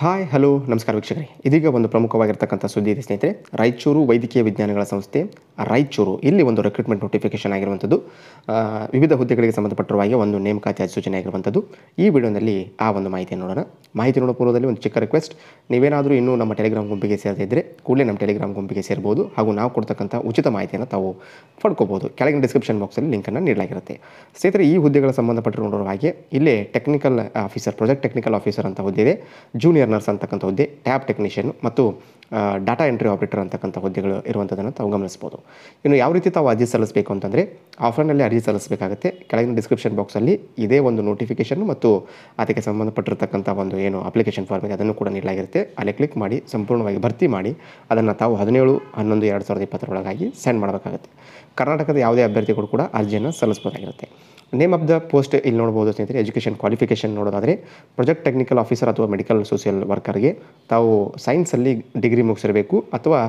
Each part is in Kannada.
ಹಾಯ್ ಹಲೋ ನಮಸ್ಕಾರ ವೀಕ್ಷಕರೇ ಇದೀಗ ಒಂದು ಪ್ರಮುಖವಾಗಿರ್ತಕ್ಕಂಥ ಸುದ್ದಿ ಇದೆ ಸ್ನೇಹಿತರೆ ರಾಯಚೂರು ವೈದ್ಯಕೀಯ ವಿಜ್ಞಾನಗಳ ಸಂಸ್ಥೆ ರಾಯಚೂರು ಇಲ್ಲಿ ಒಂದು ರೆಕ್ರೂಟ್ಮೆಂಟ್ ನೋಟಿಫಿಕೇಶನ್ ಆಗಿರುವಂಥದ್ದು ವಿವಿಧ ಹುದ್ದೆಗಳಿಗೆ ಹಾಗೆ ಒಂದು ನೇಮಕಾತಿ ಅಧಿಸೂಚನೆ ಆಗಿರುವಂಥದ್ದು ಈ ವಿಡಿಯೋನಲ್ಲಿ ಆ ಒಂದು ಮಾಹಿತಿ ನೋಡೋಣ ಮಾಹಿತಿ ನೋಡೋ ಪೂರ್ವದಲ್ಲಿ ಒಂದು ಚಿಕ್ಕ ರಿಕ್ವೆಸ್ಟ್ ನೀವೇನಾದರೂ ಇನ್ನೂ ನಮ್ಮ ಟೆಲಿಗ್ರಾಮ್ ಗುಂಪಿಗೆ ಸೇರದಿದ್ದರೆ ಕೂಡಲೇ ನಮ್ಮ ಟೆಲಿಗ್ರಾಮ್ ಗುಂಪಿಗೆ ಸೇರ್ಬೋದು ಹಾಗೂ ನಾವು ಕೊಡ್ತಕ್ಕಂಥ ಉಚಿತ ಮಾಹಿತಿಯನ್ನು ತಾವು ಪಡ್ಕೋಬೋದು ಕೆಳಗಿನ ಡಿಸ್ಕ್ರಿಪ್ಷನ್ ಬಾಕ್ಸಲ್ಲಿ ಲಿಂಕನ್ನು ನೀಡಲಾಗಿರುತ್ತೆ ಸ್ನೇಹಿತರೆ ಈ ಹುದ್ದೆಗಳ ಸಂಬಂಧಪಟ್ಟ ಹಾಗೆ ಇಲ್ಲೇ technical officer project technical officer ಅಂತ ಹುದ್ದೆ ಇದೆ ಜೂನಿಯರ್ ನರ್ಸ್ ಅಂತಕ್ಕಂಥ ಹುದ್ದೆ ಟ್ಯಾಬ್ ಟೆಕ್ನಿಷಿಯನ್ ಮತ್ತು ಡಾಟಾ ಎಂಟ್ರಿ ಆಪರೇಟರ್ ಅಂತಕ್ಕಂಥ ಹುದ್ದೆಗಳು ಇರುವಂಥದ್ದನ್ನು ತಾವು ಗಮನಿಸ್ಬೋದು ಇನ್ನು ಯಾವ ರೀತಿ ತಾವು ಅರ್ಜಿ ಸಲ್ಲಿಸಬೇಕು ಅಂತಂದರೆ ಆಫ್ಲೈನಲ್ಲಿ ಅರ್ಜಿ ಸಲ್ಲಿಸಬೇಕಾಗುತ್ತೆ ಕೆಳಗಿನ ಡಿಸ್ಕ್ರಿಪ್ಷನ್ ಬಾಕ್ಸಲ್ಲಿ ಇದೇ ಒಂದು ನೋಟಿಫಿಕೇಷನ್ ಮತ್ತು ಅದಕ್ಕೆ ಸಂಬಂಧಪಟ್ಟಿರ್ತಕ್ಕಂಥ ಒಂದು ಏನು ಅಪ್ಲಿಕೇಶನ್ ಫಾರ್ಮ್ ಇದೆ ಅದನ್ನು ಕೂಡ ನೀಡಲಾಗಿರುತ್ತೆ ಅಲ್ಲಿ ಕ್ಲಿಕ್ ಮಾಡಿ ಸಂಪೂರ್ಣವಾಗಿ ಭರ್ತಿ ಮಾಡಿ ಅದನ್ನು ತಾವು ಹದಿನೇಳು ಹನ್ನೊಂದು ಎರಡು ಸಾವಿರದ ಇಪ್ಪತ್ತರೊಳಗಾಗಿ ಸೆಂಡ್ ಮಾಡಬೇಕಾಗುತ್ತೆ ಕರ್ನಾಟಕದ ಯಾವುದೇ ಅಭ್ಯರ್ಥಿಗಳು ಕೂಡ ಅರ್ಜಿಯನ್ನು ಸಲ್ಲಿಸ್ಬೋದಾಗಿರುತ್ತೆ ನೇಮ್ ಆಫ್ ದ ಪೋಸ್ಟ್ ಇಲ್ಲಿ ನೋಡ್ಬೋದು ಸ್ನೇಹಿತರೆ ಎಜುಕೇಷನ್ ಕ್ವಾಲಿಫಿಕೇಷನ್ ನೋಡೋದಾದರೆ ಪ್ರೊಜೆಕ್ಟ್ ಟೆಕ್ನಿಕಲ್ ಆಫೀಸರ್ ಅಥವಾ ಮೆಡಿಕಲ್ ಸೋಷಿಯಲ್ ವರ್ಕರ್ಗೆ ತಾವು ಸೈನ್ಸಲ್ಲಿ ಡಿಗ್ರಿ ಮುಗಿಸಿರಬೇಕು ಅಥವಾ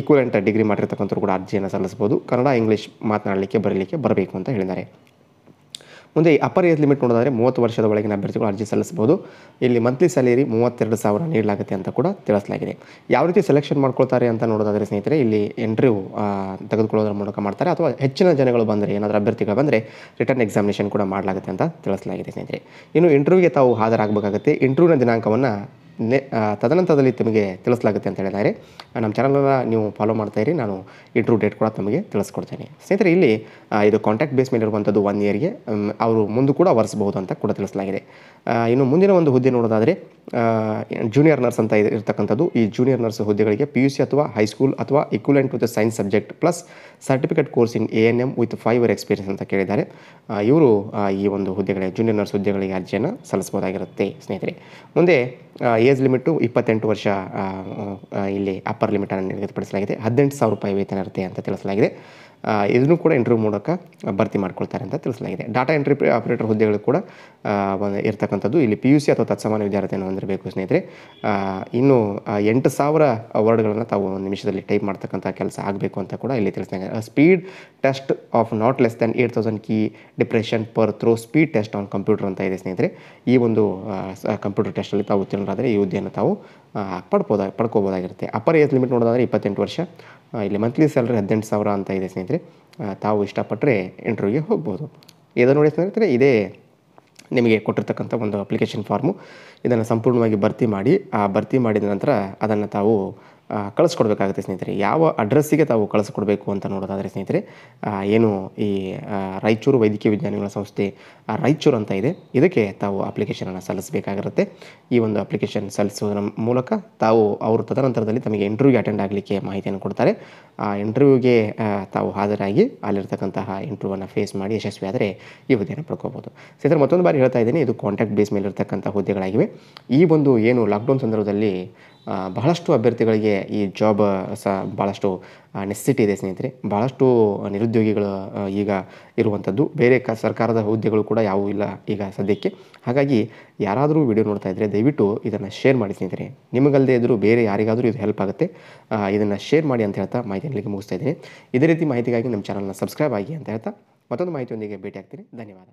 ಈಕ್ವಲೆಂಟ್ ಡಿಗ್ರಿ ಮಾಡಿರ್ತಕ್ಕಂಥವ್ರು ಕೂಡ ಅರ್ಜಿಯನ್ನು ಸಲ್ಲಿಸ್ಬೋದು ಕನ್ನಡ ಇಂಗ್ಲೀಷ್ ಮಾತನಾಡಲಿಕ್ಕೆ ಬರಲಿಕ್ಕೆ ಬರಬೇಕು ಅಂತ ಹೇಳಿದ್ದಾರೆ ಮುಂದೆ ಅಪ್ಪರ್ ಏಜ್ ಲಿಮಿಟ್ ನೋಡೋದಾದರೆ ಮೂವತ್ತು ವರ್ಷದ ಒಳಗಿನ ಅಭ್ಯರ್ಥಿಗಳು ಅರ್ಜಿ ಸಲ್ಲಿಸಬಹುದು ಇಲ್ಲಿ ಮಂತ್ಲಿ ಸ್ಯಾಲರಿ ಮೂವತ್ತೆರಡು ಸಾವಿರ ನೀಡಲಾಗುತ್ತೆ ಅಂತ ಕೂಡ ತಿಳಿಸಲಾಗಿದೆ ಯಾವ ರೀತಿ ಸೆಲೆಕ್ಷನ್ ಮಾಡ್ಕೊಳ್ತಾರೆ ಅಂತ ನೋಡೋದಾದರೆ ಸ್ನೇಹಿತರೆ ಇಲ್ಲಿ ಇಂಟರ್ವ್ಯೂ ತೆಗೆದುಕೊಳ್ಳೋದ್ರ ಮೂಲಕ ಮಾಡ್ತಾರೆ ಅಥವಾ ಹೆಚ್ಚಿನ ಜನಗಳು ಬಂದರೆ ಏನಾದರೂ ಅಭ್ಯರ್ಥಿಗಳು ಬಂದರೆ ರಿಟರ್ನ್ ಎಕ್ಸಾಮಿನೇಷನ್ ಕೂಡ ಮಾಡಲಾಗುತ್ತೆ ಅಂತ ತಿಳಿಸಲಾಗಿದೆ ಸ್ನೇಹಿತರೆ ಇನ್ನು ಇಂಟರ್ವ್ಯೂಗೆ ತಾವು ಹಾಜರಾಗಬೇಕಾಗುತ್ತೆ ಇಂಟರ್ವ್ಯೂನ ದಿನಾಂಕವನ್ನು ನೆ ತದನಂತರದಲ್ಲಿ ತಮಗೆ ತಿಳಿಸಲಾಗುತ್ತೆ ಅಂತ ಹೇಳಿದ್ದಾರೆ ನಮ್ಮ ಚಾನಲನ್ನು ನೀವು ಫಾಲೋ ಮಾಡ್ತಾಯಿರಿ ನಾನು ಇಂಟ್ರೂ ಡೇಟ್ ಕೂಡ ತಮಗೆ ತಿಳಿಸ್ಕೊಡ್ತೇನೆ ಸ್ನೇಹಿತರೆ ಇಲ್ಲಿ ಇದು ಕಾಂಟ್ಯಾಕ್ಟ್ ಬೇಸ್ ಮೇಲೆ ಇರುವಂಥದ್ದು ಒನ್ ಇಯರ್ಗೆ ಅವರು ಮುಂದೆ ಕೂಡ ಒರೆಸಬಹುದು ಅಂತ ಕೂಡ ತಿಳಿಸಲಾಗಿದೆ ಇನ್ನು ಮುಂದಿನ ಒಂದು ಹುದ್ದೆ ನೋಡೋದಾದರೆ ಜೂನಿಯರ್ ನರ್ಸ್ ಅಂತ ಇರತಕ್ಕಂಥದ್ದು ಈ ಜೂನಿಯರ್ ನರ್ಸ್ ಹುದ್ದೆಗಳಿಗೆ ಪಿ ಯು ಸಿ ಅಥವಾ ಹೈಸ್ಕೂಲ್ ಅಥವಾ equivalent with science subject plus certificate course in A N M with five year experience ಅಂತ ಕೇಳಿದ್ದಾರೆ ಇವರು ಈ ಒಂದು ಹುದ್ದೆಗಳಿಗೆ ಜೂನಿಯರ್ ನರ್ಸ್ ಹುದ್ದೆಗಳಿಗೆ ಅರ್ಜಿಯನ್ನು ಸಲ್ಲಿಸ್ಬೋದಾಗಿರುತ್ತೆ ಸ್ನೇಹಿತರೆ ಮುಂದೆ ಏಜ್ ಲಿಮಿಟು ಇಪ್ಪತ್ತೆಂಟು ವರ್ಷ ಇಲ್ಲಿ ಅಪ್ಪರ್ ಲಿಮಿಟನ್ನು ನಿಗದಿಪಡಿಸಲಾಗಿದೆ ಹದಿನೆಂಟು ಸಾವಿರ ರೂಪಾಯಿ ವೇತನ ಇರುತ್ತೆ ಅಂತ ತಿಳಿಸಲಾಗಿದೆ ಇದನ್ನು ಕೂಡ ಇಂಟರ್ವ್ಯೂ ಮೂಲಕ ಭರ್ತಿ ಮಾಡ್ಕೊಳ್ತಾರೆ ಅಂತ ತಿಳಿಸಲಾಗಿದೆ ಡಾಟಾ ಎಂಟ್ರಿ ಆಪರೇಟರ್ ಹುದ್ದೆಗಳು ಕೂಡ ಇರ್ತಕ್ಕಂಥದ್ದು ಇಲ್ಲಿ ಪಿ ಯು ಸಿ ಅಥವಾ ತತ್ಸಮಾನ ವಿದ್ಯಾರ್ಥಿಯನ್ನು ಹೊಂದಿರಬೇಕು ಸ್ನೇಹಿತರೆ ಇನ್ನು ಎಂಟು ಸಾವಿರ ವರ್ಡ್ಗಳನ್ನು ತಾವು ಒಂದು ನಿಮಿಷದಲ್ಲಿ ಟೈಪ್ ಮಾಡ್ತಕ್ಕಂಥ ಕೆಲಸ ಆಗಬೇಕು ಅಂತ ಕೂಡ ಇಲ್ಲಿ ತಿಳಿಸಲಾಗಿದೆ speed test of not less than eight thousand key depression per throw speed test on computer ಅಂತ ಇದೆ ಸ್ನೇಹಿತರೆ ಈ ಒಂದು ಕಂಪ್ಯೂಟರ್ ಟೆಸ್ಟಲ್ಲಿ ತಾವು ಉತ್ತೀರ್ಣರಾದರೆ ಈ ಹುದ್ದೆಯನ್ನು ತಾವು ಪಡ್ಬೋದ ಪಡ್ಕೋಬೋದಾಗಿರುತ್ತೆ ಅಪ್ಪರ್ ಏಜ್ ಲಿಮಿಟ್ ನೋಡೋದಾದರೆ ಇಪ್ಪತ್ತೆಂಟು ವರ್ಷ ಇಲ್ಲಿ ಮಂತ್ಲಿ ಸ್ಯಾಲ್ರಿ ಹದಿನೆಂಟು ಸಾವಿರ ಅಂತ ಇದೆ ಸ್ನೇಹಿತರೆ ತಾವು ಇಷ್ಟಪಟ್ಟರೆ ಇಂಟರ್ವ್ಯೂಗೆ ಹೋಗ್ಬೋದು ಇದನ್ನು ನೋಡಿ ಸ್ನೇಹಿತರೆ ಇದೇ ನಿಮಗೆ ಕೊಟ್ಟಿರ್ತಕ್ಕಂಥ ಒಂದು ಅಪ್ಲಿಕೇಶನ್ ಫಾರ್ಮು ಇದನ್ನು ಸಂಪೂರ್ಣವಾಗಿ ಭರ್ತಿ ಮಾಡಿ ಆ ಭರ್ತಿ ಮಾಡಿದ ನಂತರ ಅದನ್ನು ತಾವು ಕಳಿಸ್ಕೊಡ್ಬೇಕಾಗುತ್ತೆ ಸ್ನೇಹಿತರೆ ಯಾವ ಅಡ್ರೆಸ್ಸಿಗೆ ತಾವು ಕಳಿಸ್ಕೊಡ್ಬೇಕು ಅಂತ ನೋಡೋದಾದರೆ ಸ್ನೇಹಿತರೆ ಏನು ಈ ರಾಯಚೂರು ವೈದ್ಯಕೀಯ ವಿಜ್ಞಾನಿಗಳ ಸಂಸ್ಥೆ ರಾಯಚೂರು ಅಂತ ಇದೆ ಇದಕ್ಕೆ ತಾವು ಅಪ್ಲಿಕೇಶನನ್ನು ಸಲ್ಲಿಸಬೇಕಾಗಿರುತ್ತೆ ಈ ಒಂದು ಅಪ್ಲಿಕೇಶನ್ ಸಲ್ಲಿಸುವುದರ ಮೂಲಕ ತಾವು ಅವರು ತದನಂತರದಲ್ಲಿ ತಮಗೆ ಇಂಟರ್ವ್ಯೂಗೆ ಅಟೆಂಡ್ ಆಗಲಿಕ್ಕೆ ಮಾಹಿತಿಯನ್ನು ಕೊಡ್ತಾರೆ ಆ ಇಂಟರ್ವ್ಯೂಗೆ ತಾವು ಹಾಜರಾಗಿ ಅಲ್ಲಿರ್ತಕ್ಕಂತಹ ಇಂಟರ್ವ್ಯೂವನ್ನು ಫೇಸ್ ಮಾಡಿ ಯಶಸ್ವಿ ಈ ಹುದ್ದೆಯನ್ನು ಪಡ್ಕೋಬೋದು ಸ್ನೇಹಿತರೆ ಮತ್ತೊಂದು ಬಾರಿ ಹೇಳ್ತಾ ಇದ್ದೀನಿ ಇದು ಕಾಂಟ್ಯಾಕ್ಟ್ ಬೇಸ್ ಮೇಲೆ ಇರತಕ್ಕಂಥ ಹುದ್ದೆಗಳಾಗಿವೆ ಈ ಒಂದು ಏನು ಲಾಕ್ಡೌನ್ ಸಂದರ್ಭದಲ್ಲಿ ಬಹಳಷ್ಟು ಅಭ್ಯರ್ಥಿಗಳಿಗೆ ಈ ಜಾಬ್ ಸಹ ಭಾಳಷ್ಟು ನೆಸೆಸಿಟಿ ಇದೆ ಸ್ನೇಹಿತರೆ ಭಾಳಷ್ಟು ನಿರುದ್ಯೋಗಿಗಳು ಈಗ ಇರುವಂಥದ್ದು ಬೇರೆ ಕ ಸರ್ಕಾರದ ಹುದ್ದೆಗಳು ಕೂಡ ಯಾವೂ ಇಲ್ಲ ಈಗ ಸದ್ಯಕ್ಕೆ ಹಾಗಾಗಿ ಯಾರಾದರೂ ವಿಡಿಯೋ ನೋಡ್ತಾ ಇದ್ದರೆ ದಯವಿಟ್ಟು ಇದನ್ನು ಶೇರ್ ಮಾಡಿ ಸ್ನೇಹಿತರೆ ನಿಮಗಲ್ಲದೆ ಇದ್ದರೂ ಬೇರೆ ಯಾರಿಗಾದರೂ ಇದು ಹೆಲ್ಪ್ ಆಗುತ್ತೆ ಇದನ್ನು ಶೇರ್ ಮಾಡಿ ಅಂತ ಹೇಳ್ತಾ ಮಾಹಿತಿ ಅಲ್ಲಿಗೆ ಮುಗಿಸ್ತಾ ಇದ್ದೀನಿ ಇದೇ ರೀತಿ ಮಾಹಿತಿಗಾಗಿ ನಮ್ಮ ಚಾನಲ್ನ ಸಬ್ಸ್ಕ್ರೈಬ್ ಆಗಿ ಅಂತ ಹೇಳ್ತಾ ಮತ್ತೊಂದು ಮಾಹಿತಿಯೊಂದಿಗೆ ಭೇಟಿ ಆಗ್ತೀನಿ ಧನ್ಯವಾದ